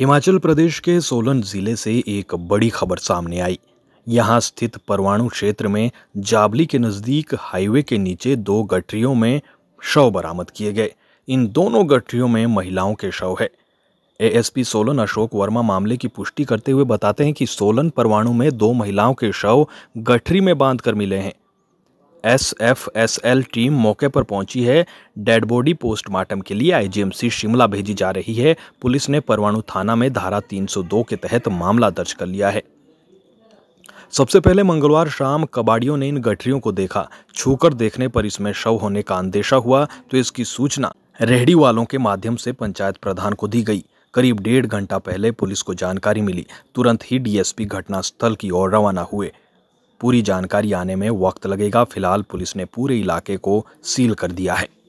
हिमाचल प्रदेश के सोलन ज़िले से एक बड़ी खबर सामने आई यहाँ स्थित परवाणु क्षेत्र में जाबली के नज़दीक हाईवे के नीचे दो गठरियों में शव बरामद किए गए इन दोनों गठरियों में महिलाओं के शव है एएसपी सोलन अशोक वर्मा मामले की पुष्टि करते हुए बताते हैं कि सोलन परवाणु में दो महिलाओं के शव गठरी में बांधकर मिले हैं S F S L team मौके पर पहुंची है डेड बॉडी पोस्टमार्टम के लिए आईजीएमसी शिमला भेजी जा रही है पुलिस ने परवाणु थाना में धारा 302 के तहत मामला दर्ज कर लिया है सबसे पहले मंगलवार शाम कबाड़ियों ने इन गठरियों को देखा छूकर देखने पर इसमें शव होने का अंदेशा हुआ तो इसकी सूचना रेहड़ी वालों के माध्यम से पंचायत प्रधान को दी गई करीब डेढ़ घंटा पहले पुलिस को जानकारी मिली तुरंत ही डीएसपी घटनास्थल की ओर रवाना हुए पूरी जानकारी आने में वक्त लगेगा फिलहाल पुलिस ने पूरे इलाके को सील कर दिया है